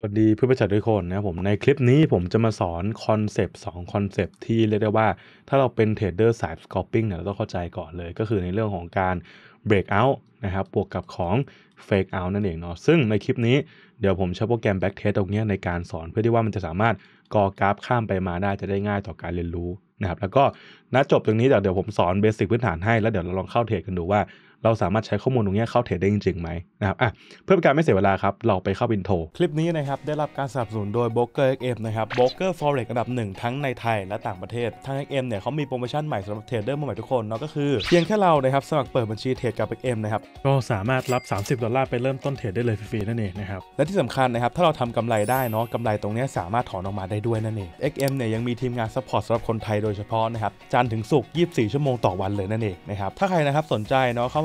สวัสดีเพื่อนประชาชนทุกคนนะครับผมในคลิปนี้ผมจะมาสอนคอนเซปต์สองคอนเซปต์ที่เรียกได้ว่าถ้าเราเป็นเทรดเดอร์สายสกอปปิ้งเนี่ยเราต้องเข้าใจก่อนเลยก็คือในเรื่องของการเบรกเอาท์นะครับบวกกับของเฟกเอาท์นั่นเองเนาะซึ่งในคลิปนี้เดี๋ยวผมใช้โปรแกรมแบ็กเทสตรงนี้ในการสอนเพื่อที่ว่ามันจะสามารถกอกราฟข้ามไปมาได้จะได้ง่ายต่อการเรียนรู้นะครับแล้วก็ณจบตรงนี้เดี๋ยวผมสอนเบสิกพื้นฐานให้ แล้วเดี๋ยวเราลองเข้าเทรดกันดูว่าเราสามารถใช้ข้อมูลตรงนี้เข้าเทรดได้จริงๆไหมนะครับอ่ะเพื่อการไม่เสียเวลาครับ เราไปเข้าบินโทคลิปนี้นะครับ ได้รับการสนับสนุนโดย b r o ก e อ XM นะครับโบรกเกอร์ฟอเร็กระดับหนึ่งทั้งในไทยและต่างประเทศทางเอ็กเนี่ยเขามีโปรโมชั่นใหม่สำหรับเทรดเดอร์มือใหม่ทุกคน เนาะก็คือเพียงแค่เรานะครับสมัครเปิดบัญชีเทรดกับเอ็มนะครับก็สามารถรับ30ดอลลาร์ไปเริ่มต้นเทรดได้เลยฟรีๆนั่นเองนะครับและที่สำคัญนะครับถ้าเราทำกำไรได้เนาะกำไรตรงนี้สามารถถอนออกมาได้ด้วยนั่นเอง็กเนี่ยยังมีทีมงานซัพพอร์ตสำหรับคนไทยโดยเฉพาะนะครับจันถึงศุกร์24 ชั่วโมงต่อวันเลยนั่นเองนะครับถ้าใครนะครับสนใจเนาะเข้า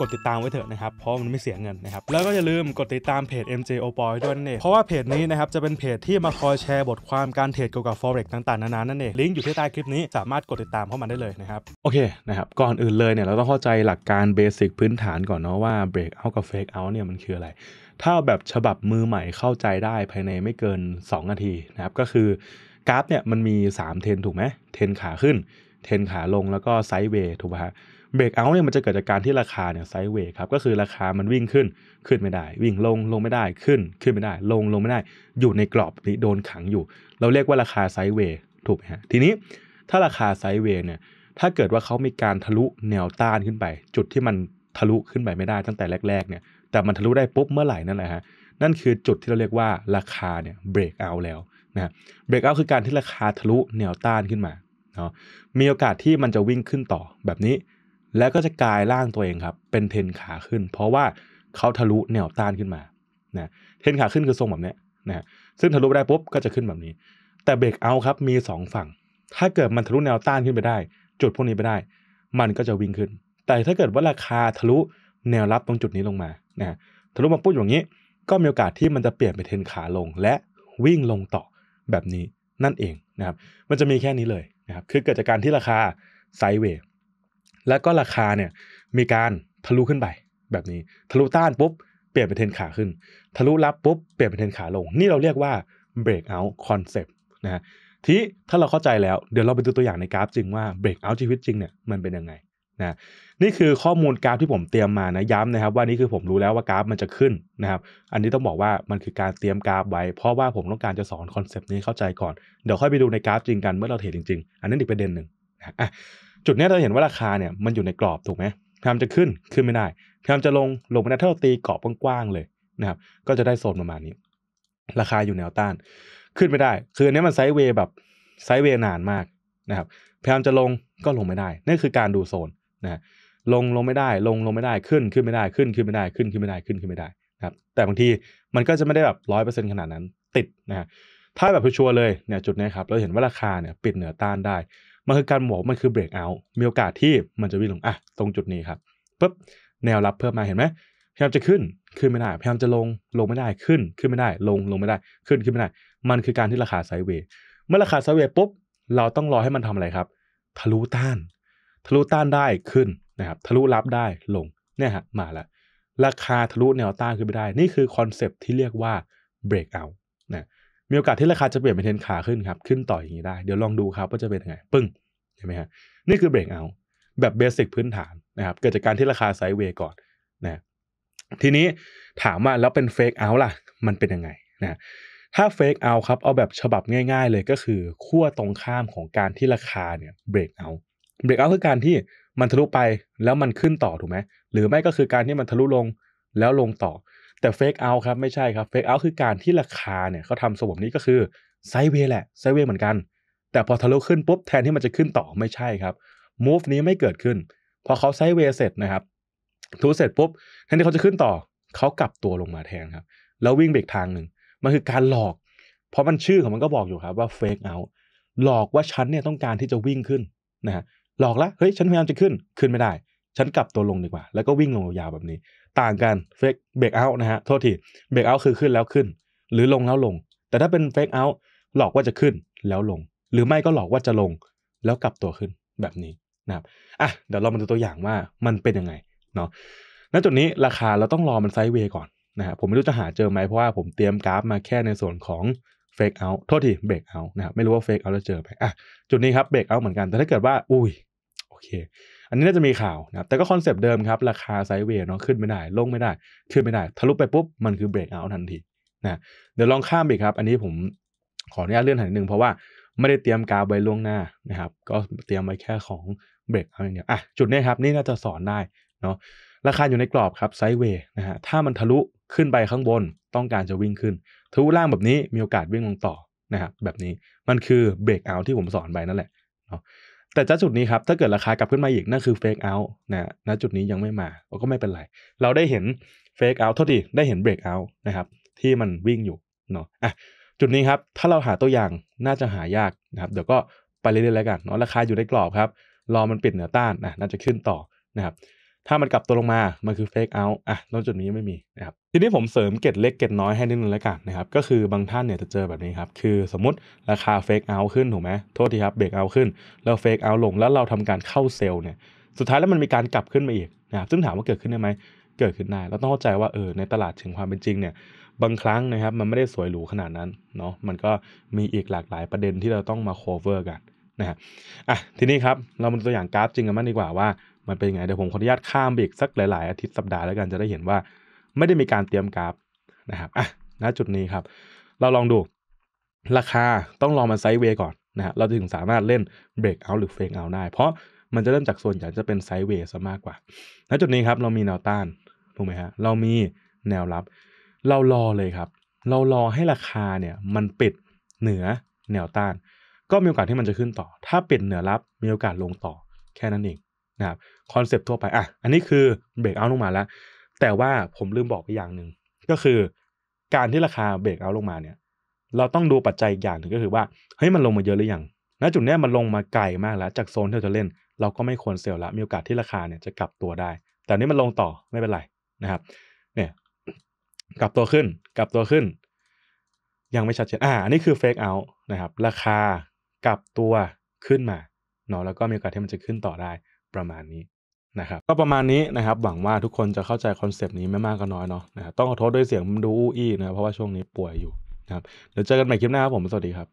กดติดตามไว้เถอะนะครับ เพราะมันไม่เสียเงินนะครับ แล้วก็อย่าลืมกดติดตามเพจ MJ o p o y ด้วยนั่นเองเพราะว่าเพจนี้นะครับจะเป็นเพจที่มาคอยแชร์บทความการเทรดเกี่ยวกับ forex ต่างๆ นานานั่นเอง ลิงก์อยู่ที่ใต้ คลิปนี้ สามารถกดติดตามเข้ามาได้เลยนะครับ โอเค นะครับ ก่อนอื่นเลยเนี่ยเราต้องเข้าใจหลักการเบสิกพื้นฐานก่อนเนาะว่า break out กับ fake out เนี่ยมันคืออะไร ถ้าแบบฉบับมือใหม่เข้าใจได้ภายในไม่เกิน 2 นาทีนะครับ ก็คือกราฟเนี่ยมันมี3เทนถูกไหมเทนขาขึ้นเทนขาลง แล้วก็ไซด์เวย์ถูกไหมฮะเบรกเอาท์เนี่ยมันจะเกิดจากการที่ราคาเนี่ยไซด์เวย์ครับก็คือราคามันวิ่งขึ้นขึ้นไม่ได้ วิ่งลงลงไม่ได้ขึ้นขึ้นไม่ได้ ลงลงไม่ได้ อยู่ในกรอบนี้โดนขังอยู่ เราเรียกว่าราคาไซด์เวย์ถูกไหมฮะทีนี้ถ้าราคาไซด์เวย์เนี่ยถ้าเกิดว่าเขามีการทะลุแนวต้านขึ้นไป จุดที่มันทะลุขึ้นไปไม่ได้ตั้งแต่แรกๆเนี่ยแต่มันทะลุได้ปุ๊บเมื่อไหร่นั่นแหละฮะนั่นคือจุดที่เราเรียกว่าราคาเนี่ยเบรกเอาแล้วนะเบรกเอาคือการที่ราคาทะลุแนวต้านขึ้นมาเนาะมีโอกาสที่มันจะวิ่งขึ้นต่อแบบนี้แล้วก็จะกลายร่างตัวเองครับเป็นเทนขาขึ้น เพราะว่าเขาทะลุแนวต้านขึ้นมานะเทนขาขึ้นคือทรงแบบนี้นะซึ่งทะลุได้ปุ๊บก็จะขึ้นแบบนี้ แต่เบรกเอาครับมี 2 ฝั่ง ถ้าเกิดมันทะลุแนวต้านขึ้นไปได้ จุดพวกนี้ไปได้ มันก็จะวิ่งขึ้น แต่ถ้าเกิดว่าราคาทะลุแนวรับตรงจุดนี้ลงมานะทะลุมาปุ๊บอย่างนี้ ก็มีโอกาสที่มันจะเปลี่ยนไปเทนขาลงและวิ่งลงต่อแบบนี้นั่นเองนะครับมันจะมีแค่นี้เลยนะครับคือเกิดจากการที่ราคาไซเวย์แล้วก็ราคาเนี่ยมีการทะลุขึ้นไปแบบนี้ทะลุต้านปุ๊บเปลี่ยนเป็นเทนขาขึ้น ทะลุรับปุ๊บเปลี่ยนเป็นเทนขาลง นี่เราเรียกว่า breakout concept นะฮะทีถ้าเราเข้าใจแล้วเดี๋ยวเราไปดูตัวอย่างในกราฟจริงว่า breakout ชีวิตจริงเนี่ยมันเป็นยังไงนะ นี่คือข้อมูลกราฟที่ผมเตรียมมานะย้ำนะครับ ว่านี่คือผมรู้แล้วว่ากราฟมันจะขึ้นนะครับ อันนี้ต้องบอกว่ามันคือการเตรียมกราฟไว้ เพราะว่าผมต้องการจะสอนคอนเซปต์นี้เข้าใจก่อนเดี๋ยวค่อยไปดูในกราฟจริงกันเมื่อเราเทรดจริง ๆ อันนั้นอีกประเด็นหนึ่งนะจุดนี้เราเห็นว่าราคาเนี่ยมันอยู่ในกรอบถูกไหมพยายามจะขึ้นขึ้นไม่ได้พยายามจะลงลงไม่ได้ถ้าเราตีกรอบกว้างๆเลยนะครับ ก็จะได้โซนประมาณนี้ ราคาอยู่แนวต้าน ขึ้นไม่ได้ คืออันนี้มันไซด์เวย์แบบไซด์เวย์นานมากนะครับพยายามจะลงก็ลงไม่ได้นี่คือการดูโซนนะลงลงไม่ได้ลงลงไม่ได้ขึ้นขึ้นไม่ได้ ขึ้นขึ้นไม่ได้ ขึ้นขึ้นไม่ได้ขึ้นขึ้นไม่ได้นะครับ แต่บางทีมันก็จะไม่ได้แบบร้อยเปอร์เซ็นต์ขนาดนั้น ติดนะฮะถ้าแบบชัวร์เลยเนี่ยจุดนี้ครับเราเห็นว่าราคาเนี่ย ปิดเหนือต้านได้มันคือการหมวกมันคือเบรกเอาท์มีโอกาสที่มันจะวิ่งลงอ่ะ ตรงจุดนี้ครับปุ๊บแนวรับเพิ่มมาเห็นไหมพยายามจะขึ้นขึ้น ไม่ได้พยายามจะลงลงไม่ได้ขึ้นขึ้นไม่ได้ ลงลงไม่ได้ขึ้นขึ้นไม่ได้ มันคือการที่ราคาไซเวย์ เมื่อราคาไซเวย์ปุ๊บเราต้องรอให้มันทำอะไรครับ ทะลุต้าน ทะลุต้านได้ขึ้นนะครับทะลุรับได้ลงเนี่ยฮะมาแล้วราคาทะลุแนวต้านขึ้นไม่ได้ นี่คือคอนเซปที่เรียกว่าเบรกเอาท์นะมีโอกาสที่ราคาจะเปลี่ยนเป็นเทนขาขึ้นครับ ขึ้นต่ออย่างนี้ได้ เดี๋ยวลองดูครับว่าจะเป็นยังไง ปึ้งเห็นไหมฮะนี่คือเบรกเอาแบบเบสิกพื้นฐานนะครับเกิดจากการที่ราคาไซด์เว์ก่อนนะทีนี้ถามว่าแล้วเป็นเฟกเอาล่ะ มันเป็นยังไงนะถ้าเฟกเอาครับเอาแบบฉบับง่ายๆ เลยก็คือขั้วตรงข้ามของการที่ราคาเนี่ยเบรกเอาเบรกเอาคือการที่มันทะลุไปแล้วมันขึ้นต่อถูกไหมหรือไม่ก็คือการที่มันทะลุลงแล้วลงต่อแต่เฟกเอาครับ ไม่ใช่ครับเฟกเอาคือการที่ราคาเนี่ยเขาทำสวบนี้ก็คือไซเวแหละไซเวเหมือนกัน แต่พอทะลุขึ้นปุ๊บ แทนที่มันจะขึ้นต่อไม่ใช่ครับมูฟนี้ไม่เกิดขึ้น พอเขาไซเวเสร็จนะครับทุเสร็จปุ๊บแทนที่เขาจะขึ้นต่อ เขากลับตัวลงมาแทนครับ แล้ววิ่งเบรกทางหนึ่งมันคือการหลอก เพราะมันชื่อของมันก็บอกอยู่ครับว่าเฟกเอาหลอกว่าฉันเนี่ยต้องการที่จะวิ่งขึ้นนะฮะหลอกละเฮ้ยฉันพยายามจะขึ้นขึ้นไม่ได้ฉันกลับตัวลงดีกว่า แล้วก็วิ่งลงยาวแบบนี้ต่างกันเฟกเบรกเอาท์นะฮะโทษทีเบรกเอาท์คือขึ้นแล้วขึ้น หรือลงแล้วลง แต่ถ้าเป็นเฟกเอาท์หลอกว่าจะขึ้นแล้วลง หรือไม่ก็หลอกว่าจะลง แล้วกลับตัวขึ้นแบบนี้นะครับอ่ะเดี๋ยวเรามาดูตัวอย่างว่ามันเป็นยังไงเนาะณจุดนี้ราคาเราต้องรอมันไซด์เวย์ก่อนนะฮะผมไม่รู้จะหาเจอไหมเพราะว่าผมเตรียมกราฟมาแค่ในส่วนของเฟกเอาท์โทษทีเบรกเอาท์นะครับไม่รู้ว่าเฟกเอาท์แล้วเจอไหมอ่ะ จุดนี้ครับเบรกเอาท์เหมือนกันแต่ถ้าเกิดว่าอุ้ย โอเคอันนี้น่าจะมีข่าวนะครับ แต่ก็คอนเซปต์เดิมครับ ราคาไซด์เวย์เนาะ ขึ้นไม่ได้ ลงไม่ได้ ขึ้นไม่ได้ ทะลุไปปุ๊บ มันคือเบรกเอาทันทีนะ เดี๋ยวลองข้ามไปครับ อันนี้ผมขออนุญาตเลื่อนหน่อยนึง เพราะว่าไม่ได้เตรียมกาไว้ล่วงหน้านะครับ ก็เตรียมไว้แค่ของเบรกเอาอย่างเดียวอ่ะจุดนี้ครับ นี่น่าจะสอนได้เนาะ ราคาอยู่ในกรอบครับไซด์เวย์นะฮะ ถ้ามันทะลุขึ้นไปข้างบน ต้องการจะวิ่งขึ้น ทะลุล่างแบบนี้มีโอกาสวิ่งลงต่อนะครับแบบนี้ มันคือเบรกเอา ที่ผมสอนไปนั่นแหละเนาะแต่จ้าจุดนี้ครับถ้าเกิดราคากลับขึ้นมาอีกนั่นคือเฟกเอาท์นะณจุดนี้ยังไม่มาก็ไม่เป็นไร เราได้เห็นเฟกเอาท์เท่าที่ได้เห็นเบรกเอาท์นะครับ ที่มันวิ่งอยู่เนาะอ่ะจุดนี้ครับถ้าเราหาตัวอย่างน่าจะหายากนะครับ เดี๋ยวก็ไปเรื่อยๆแล้วกันเนาะราคาอยู่ในกรอบครับรอมันปิดเหนือต้านนะน่าจะขึ้นต่อนะครับถ้ามันกลับตัวลงมา มันคือเฟกเอาอ่ะตรงจุดนี้ไม่มีนะครับ ทีนี้ผมเสริมเกตเล็กเกตน้อยให้นิดนึงแล้วกันนะครับ ก็คือบางท่านเนี่ยจะเจอแบบนี้ครับ คือสมมติ ราคาเฟกเอาขึ้นถูกไหม โทษทีครับเบรกเอา ขึ้น แล้วเฟกเอาลง แล้วเราทำการเข้าเซลล์เนี่ย สุดท้ายแล้วมันมีการกลับขึ้นมาอีกนะครับ ซึ่งถามว่าเกิดขึ้นได้ไหม เกิดขึ้นได้เราต้องเข้าใจว่าเออในตลาดถึงความเป็นจริงเนี่ย บางครั้งนะครับ มันไม่ได้สวยหรูขนาดนั้นเนาะ มันก็มีอีกหลากหลายประเด็นที่เราต้องมา cover กันนะฮะอ่ะ ทีนี้ครับเรามาตัวอย่างกราฟจริงกันมากดีกว่าว่ามันเป็นยังไง เดี๋ยวผมขออนุญาตข้ามไปอีกสักหลาย ๆ อาทิตย์สัปดาห์แล้วกันจะได้เห็นว่า ไม่ได้มีการเตรียมกราฟ นะครับ อ่ะณจุดนี้ครับ เราลองดู ราคาต้องลองมันไซด์เวย์ก่อนนะฮะเราถึงสามารถเล่นเบรกเอาหรือเฟกเอาได้ เพราะมันจะเริ่มจากส่วนใหญ่จะเป็นไซด์เวย์ซะมากกว่าณจุดนี้ครับ เรามีแนวต้านถูกไหมฮะเรามีแนวรับ เรารอเลยครับ เรารอให้ราคาเนี่ย มันปิดเหนือแนวต้าน ก็มีโอกาสที่มันจะขึ้นต่อ ถ้าปิดเหนือรับมีโอกาสลงต่อแค่นั้นเองนะครับคอนเซปต์ทั่วไป อ่ะ อันนี้คือเบรกเอาลงมาแล้ว แต่ว่าผมลืมบอกไปอย่างหนึ่ง ก็คือการที่ราคาเบรกเอาลงมาเนี่ย เราต้องดูปัจจัยอีกอย่างหนึ่งก็คือว่า เฮ้ย มันลงมาเยอะหรือยัง ณ จุดนี้มันลงมาไกลมากแล้ว จากโซนที่เราจะเล่น เราก็ไม่ควรเซลล์ละ มีโอกาสที่ราคาเนี่ยจะกลับตัวได้ แต่นี้มันลงต่อไม่เป็นไรนะครับ เนี่ย กลับตัวขึ้น กลับตัวขึ้น ยังไม่ชัดเจน อ่าอันนี้คือเฟกเอานะครับ ราคากลับตัวขึ้นมาเนาะแล้วก็มีโอกาสที่มันจะขึ้นต่อได้ประมาณนี้นะครับ ก็ประมาณนี้นะครับ หวังว่าทุกคนจะเข้าใจคอนเซปต์นี้ไม่มากก็น้อยเนาะนะครับต้องขอโทษด้วยเสียงดูอี้นะ เพราะว่าช่วงนี้ป่วยอยู่นะครับเดี๋ยวเจอกันใหม่คลิปหน้าครับผมสวัสดีครับ